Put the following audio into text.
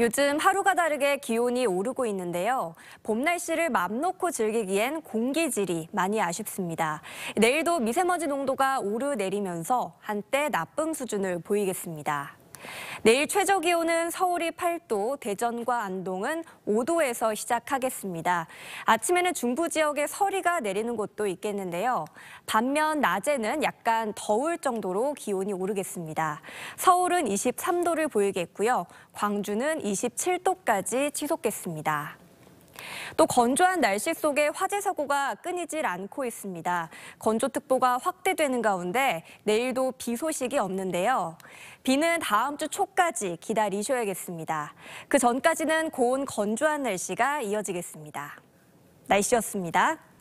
요즘 하루가 다르게 기온이 오르고 있는데요. 봄 날씨를 맘 놓고 즐기기엔 공기질이 많이 아쉽습니다. 내일도 미세먼지 농도가 오르내리면서 한때 나쁨 수준을 보이겠습니다. 내일 최저 기온은 서울이 8도, 대전과 안동은 5도에서 시작하겠습니다. 아침에는 중부 지역에 서리가 내리는 곳도 있겠는데요. 반면 낮에는 약간 더울 정도로 기온이 오르겠습니다. 서울은 23도를 보이겠고요. 광주는 27도까지 치솟겠습니다. 또 건조한 날씨 속에 화재 사고가 끊이질 않고 있습니다. 건조특보가 확대되는 가운데 내일도 비 소식이 없는데요. 비는 다음 주 초까지 기다리셔야겠습니다. 그 전까지는 고온 건조한 날씨가 이어지겠습니다. 날씨였습니다.